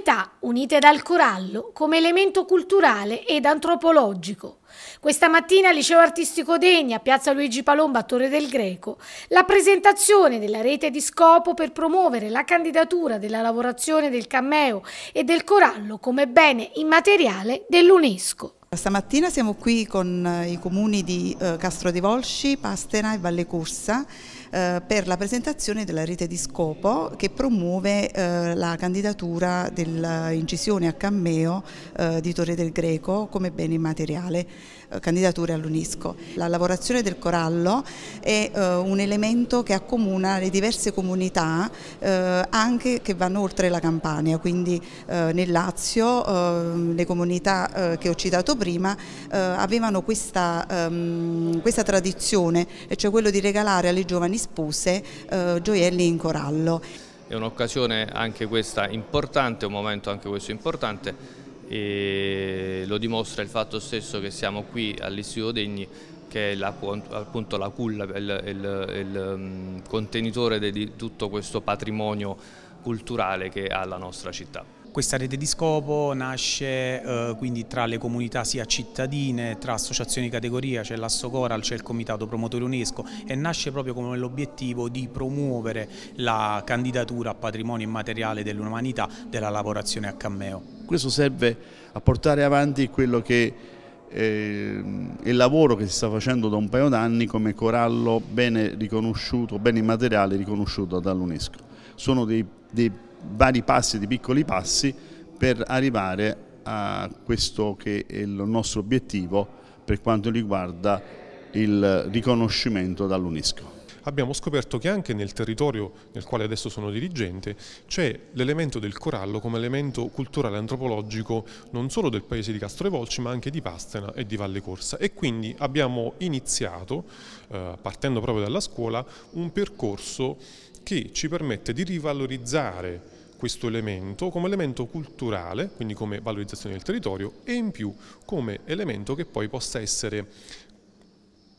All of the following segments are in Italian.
modernità unite dal corallo come elemento culturale ed antropologico. Questa mattina al Liceo Artistico Degna, Piazza Luigi Palomba a Torre del Greco la presentazione della rete di scopo per promuovere la candidatura della lavorazione del cammeo e del corallo come bene immateriale dell'UNESCO. Stamattina siamo qui con i comuni di eh, Castro di Volsci, Pastena e Valle Corsa eh, per la presentazione della rete di scopo che promuove eh, la candidatura dell'incisione a cammeo eh, di Torre del Greco come bene immateriale, candidature all'UNESCO. La lavorazione del corallo è un elemento che accomuna le diverse comunità anche che vanno oltre la Campania, quindi nel Lazio le comunità che ho citato prima avevano questa, ehm, questa tradizione, cioè quello di regalare alle giovani rispose eh, gioielli in corallo. È un'occasione anche questa importante, un momento anche questo importante e lo dimostra il fatto stesso che siamo qui all'Istituto Degni che è la, appunto la culla, il, il, il, il mm, contenitore di tutto questo patrimonio culturale che ha la nostra città. Questa rete di scopo nasce eh, quindi tra le comunità sia cittadine, tra associazioni di categoria, c'è Coral, c'è il Comitato Promotore UNESCO e nasce proprio come l'obiettivo di promuovere la candidatura a patrimonio immateriale dell'umanità della lavorazione a cammeo. Questo serve a portare avanti quello che eh, il lavoro che si sta facendo da un paio d'anni come corallo bene riconosciuto, bene immateriale riconosciuto dall'UNESCO sono dei, dei vari passi, dei piccoli passi per arrivare a questo che è il nostro obiettivo per quanto riguarda il riconoscimento dall'UNESCO abbiamo scoperto che anche nel territorio nel quale adesso sono dirigente c'è l'elemento del corallo come elemento culturale antropologico non solo del paese di Castro e Volci ma anche di Pastena e di Valle Corsa e quindi abbiamo iniziato, eh, partendo proprio dalla scuola, un percorso che ci permette di rivalorizzare questo elemento come elemento culturale, quindi come valorizzazione del territorio e in più come elemento che poi possa essere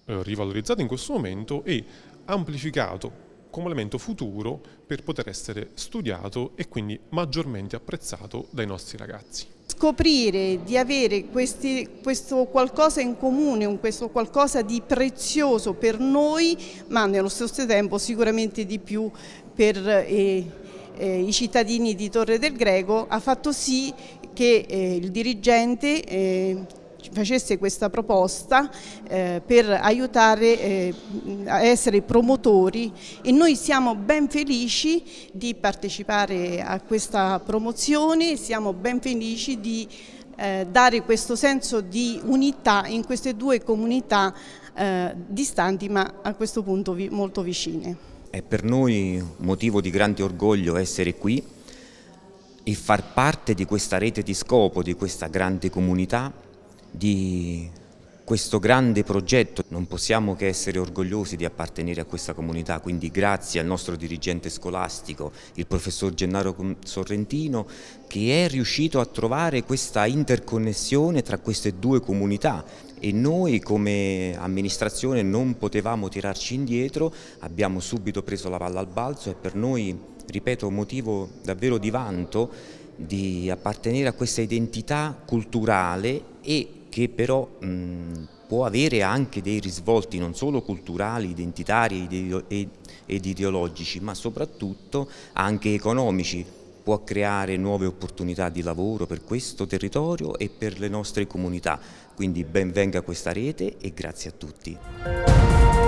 eh, rivalorizzato in questo momento e amplificato come elemento futuro per poter essere studiato e quindi maggiormente apprezzato dai nostri ragazzi. Scoprire di avere questi, questo qualcosa in comune, questo qualcosa di prezioso per noi, ma nello stesso tempo sicuramente di più per eh, eh, i cittadini di Torre del Greco, ha fatto sì che eh, il dirigente eh, facesse questa proposta eh, per aiutare eh, a essere promotori e noi siamo ben felici di partecipare a questa promozione, siamo ben felici di eh, dare questo senso di unità in queste due comunità eh, distanti ma a questo punto vi molto vicine. È per noi motivo di grande orgoglio essere qui e far parte di questa rete di scopo, di questa grande comunità di questo grande progetto. Non possiamo che essere orgogliosi di appartenere a questa comunità, quindi grazie al nostro dirigente scolastico, il professor Gennaro Sorrentino, che è riuscito a trovare questa interconnessione tra queste due comunità e noi come amministrazione non potevamo tirarci indietro, abbiamo subito preso la palla al balzo e per noi, ripeto, motivo davvero di vanto di appartenere a questa identità culturale e che però mh, può avere anche dei risvolti non solo culturali, identitari ed ideologici, ma soprattutto anche economici, può creare nuove opportunità di lavoro per questo territorio e per le nostre comunità. Quindi benvenga questa rete e grazie a tutti.